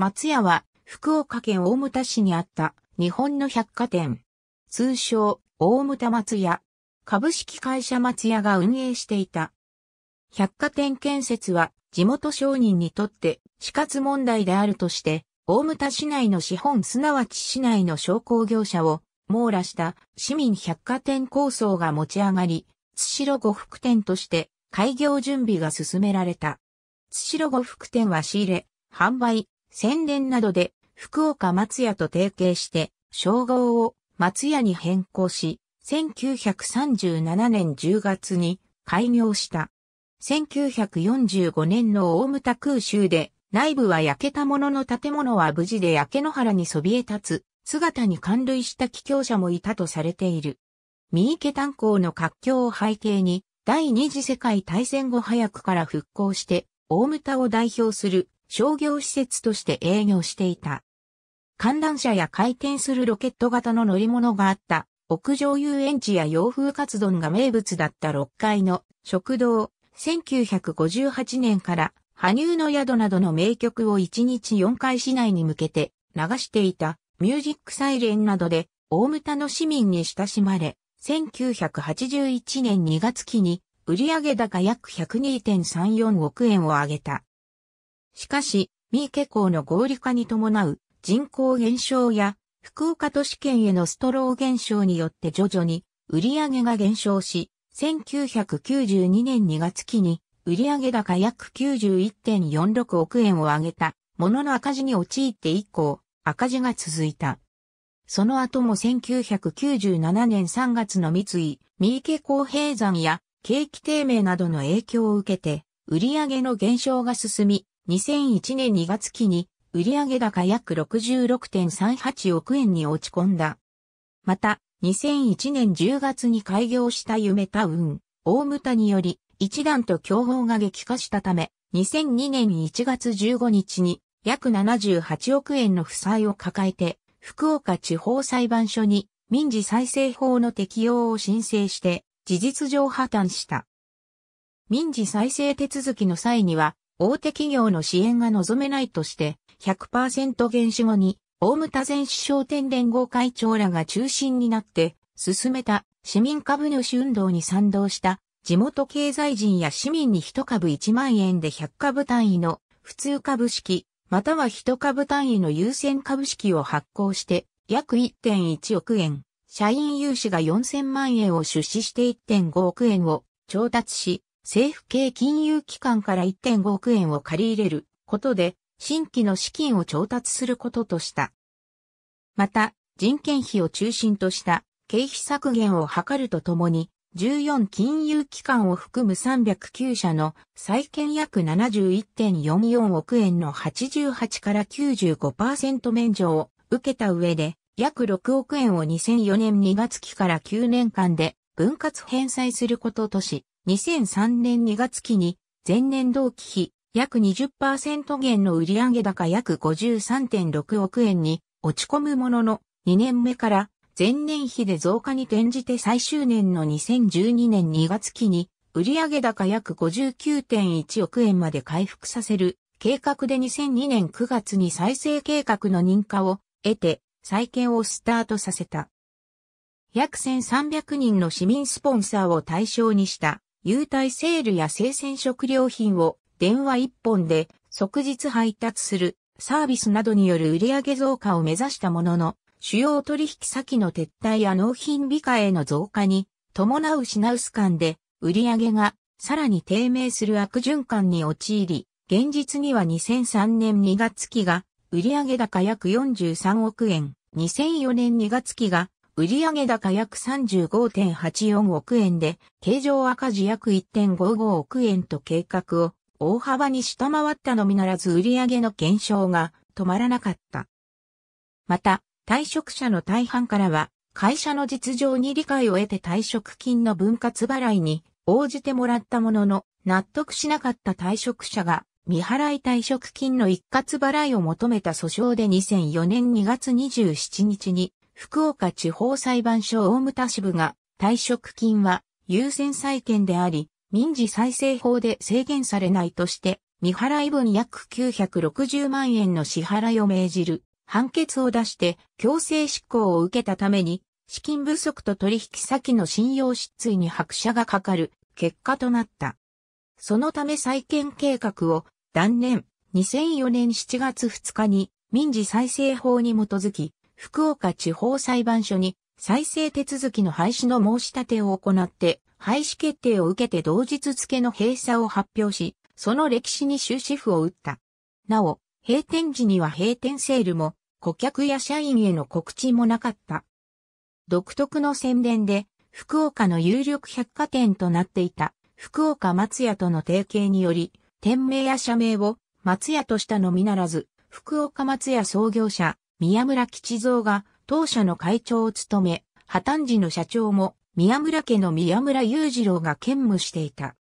松屋は福岡県大牟田市にあった日本の百貨店。通称、大牟田松屋。株式会社松屋が運営していた。百貨店建設は地元商人にとって死活問題であるとして、大牟田市内の資本すなわち市内の商工業者を網羅した市民百貨店構想が持ち上がり、津代呉服店として開業準備が進められた。津代呉服店は仕入れ、販売、宣伝などで福岡松屋と提携して称号を松屋に変更し、1937年10月に開業した。1945年の大牟田空襲で内部は焼けたものの建物は無事で焼け野原にそびえ立つ姿に感類した帰郷者もいたとされている。三池炭鉱の活況を背景に第二次世界大戦後早くから復興して大牟田を代表する商業施設として営業していた。観覧車や回転するロケット型の乗り物があった屋上遊園地や洋風カツ丼が名物だった6階の食堂、1958年から羽生の宿などの名曲を1日4回市内に向けて流していたミュージックサイレンなどで大牟田の市民に親しまれ、1981年2月期に売上高約102.34億円を上げた。しかし、三池港の合理化に伴う人口減少や福岡都市圏へのストロー減少によって徐々に売上が減少し、1992年2月期に売上高約91.46億円を上げたものの赤字に陥って以降、赤字が続いた。その後も1997年3月の三井、三池港閉山や景気低迷などの影響を受けて、売上の減少が進み、2001年2月期に売上高約66.38億円に落ち込んだ。また、2001年10月に開業した夢タウン、大牟田により、一段と競合が激化したため、2002年1月15日に約78億円の負債を抱えて、福岡地方裁判所に民事再生法の適用を申請して、事実上破綻した。民事再生手続きの際には、大手企業の支援が望めないとして、100%減資後に、大牟田前市商店連合会長らが中心になって、進めた市民株主運動に賛同した地元経済人や市民に1株1万円で100株単位の普通株式、または1株単位の優先株式を発行して、約1.1億円、社員融資が4000万円を出資して1.5億円を調達し、政府系金融機関から1.5億円を借り入れることで、新規の資金を調達することとした。また、人件費を中心とした経費削減を図るとともに、14金融機関を含む309社の債券約71.44億円の88から95%免除を受けた上で、約6億円を2004年2月期から9年間で分割返済することとし、2003年2月期に前年同期比約20%減の売上高約53.6億円に落ち込むものの2年目から前年比で増加に転じて最終年の2012年2月期に売上高約59.1億円まで回復させる計画で2002年9月に再生計画の認可を得て再建をスタートさせた。約1300人の市民スポンサーを対象にした優待セールや生鮮食料品を電話一本で即日配達するサービスなどによる売上増加を目指したものの、主要取引先の撤退や納品美化への増加に伴う品薄感で売上がさらに低迷する悪循環に陥り、現実には2003年2月期が売上高約43億円、2004年2月期が売上高約35.84億円で、経常赤字約1.55億円と計画を大幅に下回ったのみならず売上の減少が止まらなかった。また、退職者の大半からは、会社の実情に理解を得て退職金の分割払いに応じてもらったものの、納得しなかった退職者が、未払い退職金の一括払いを求めた訴訟で2004年2月27日に、福岡地方裁判所大牟田支部が退職金は優先債権であり、民事再生法で制限されないとして、未払い分約960万円の支払いを命じる判決を出して強制執行を受けたために、資金不足と取引先の信用失墜に拍車がかかる結果となった。そのため再建計画を断念2004年7月2日に民事再生法に基づき福岡地方裁判所に再生手続きの廃止の申し立てを行って、廃止決定を受けて同日付の閉鎖を発表し、その歴史に終止符を打った。なお、閉店時には閉店セールも、顧客や社員への告知もなかった。独特の宣伝で、福岡の有力百貨店となっていた、福岡松屋との提携により、店名や社名を松屋としたのみならず、福岡松屋創業者、宮村吉蔵が当社の会長を務め、破綻時の社長も宮村家の宮村裕次郎が兼務していた。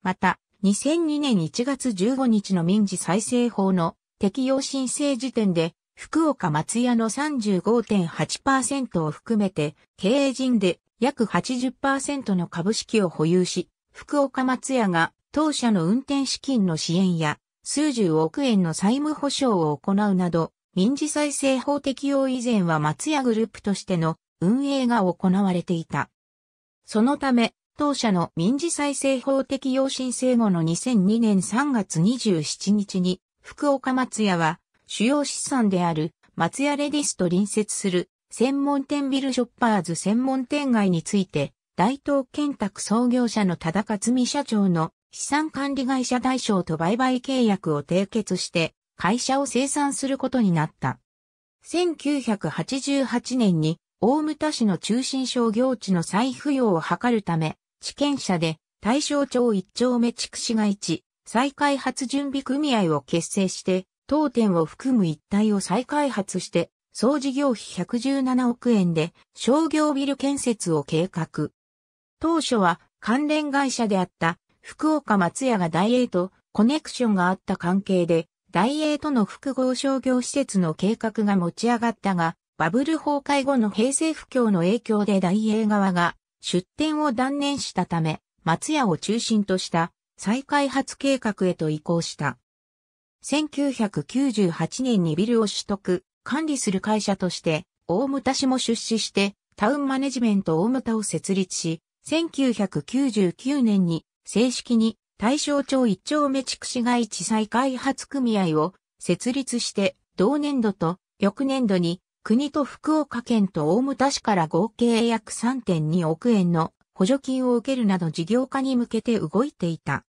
また、2002年1月15日の民事再生法の適用申請時点で、福岡松屋の35.8%を含めて、経営陣で約80%の株式を保有し、福岡松屋が当社の運転資金の支援や数十億円の債務保証を行うなど、民事再生法適用以前は松屋グループとしての運営が行われていた。そのため、当社の民事再生法適用申請後の2002年3月27日に、福岡松屋は主要資産である松屋レディスと隣接する専門店ビルショッパーズ専門店街について、大東建託創業者の忠勝積社長の資産管理会社対象と売買契約を締結して、会社を生産することになった。1988年に大牟田市の中心商業地の再付与を図るため、地権者で大正町一丁目地区市街地再開発準備組合を結成して、当店を含む一帯を再開発して、総事業費117億円で商業ビル建設を計画。当初は関連会社であった福岡松屋が大英とコネクションがあった関係で大英との複合商業施設の計画が持ち上がったが、バブル崩壊後の平成不況の影響で大英側が出店を断念したため、松屋を中心とした再開発計画へと移行した。1998年にビルを取得、管理する会社として、大牟田市も出資して、タウンマネジメント大牟田を設立し、1999年に正式に大正町一丁目畜市街地再開発組合を設立して同年度と翌年度に国と福岡県と大牟田市から合計約3.2億円の補助金を受けるなど事業化に向けて動いていた。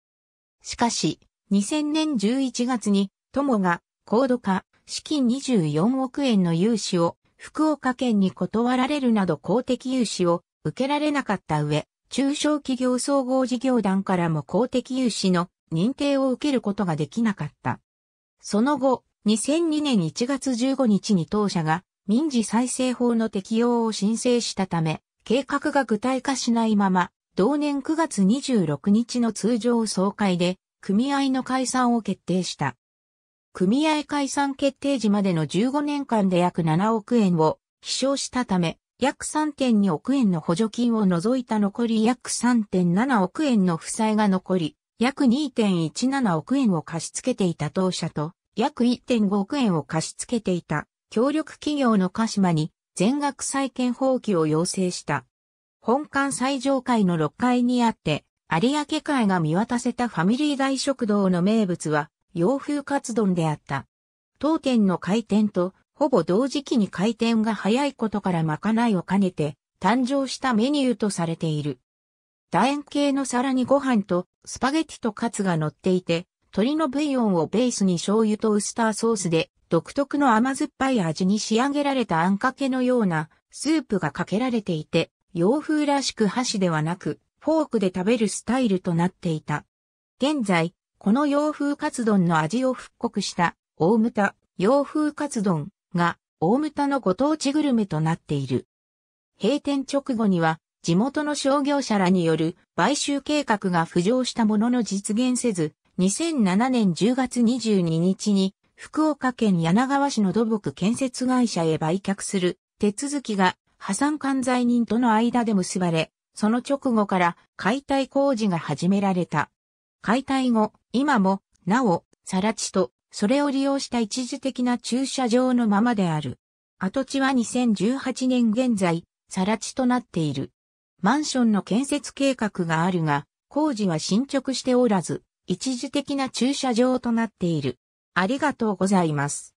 しかし、2000年11月に、友が高度化、資金24億円の融資を福岡県に断られるなど公的融資を受けられなかった上、中小企業総合事業団からも公的融資の認定を受けることができなかった。その後、2002年1月15日に当社が民事再生法の適用を申請したため、計画が具体化しないまま、同年9月26日の通常総会で、組合の解散を決定した。組合解散決定時までの15年間で約7億円を、飛翔したため、約3.2億円の補助金を除いた残り約3.7億円の負債が残り、約2.17億円を貸し付けていた当社と、約1.5億円を貸し付けていた協力企業の鹿島に全額債権放棄を要請した。本館最上階の6階にあって、有明海が見渡せたファミリー大食堂の名物は洋風カツ丼であった。当店の開店とほぼ同時期に回転が早いことからまかないを兼ねて誕生したメニューとされている。楕円形の皿にご飯とスパゲティとカツが乗っていて、鶏のブイヨンをベースに醤油とウスターソースで独特の甘酸っぱい味に仕上げられたあんかけのようなスープがかけられていて、洋風らしく箸ではなくフォークで食べるスタイルとなっていた。現在、この洋風カツ丼の味を復刻した、大牟田洋風カツ丼が、大牟田のご当地グルメとなっている。閉店直後には、地元の商業者らによる買収計画が浮上したものの実現せず、2007年10月22日に福岡県柳川市の土木建設会社へ売却する手続きが破産管財人との間で結ばれ、その直後から解体工事が始められた。解体後、今も、なお、さら地とそれを利用した一時的な駐車場のままである。跡地は2018年現在、さら地となっている。マンションの建設計画があるが、工事は進捗しておらず、一時的な駐車場となっている。ありがとうございます。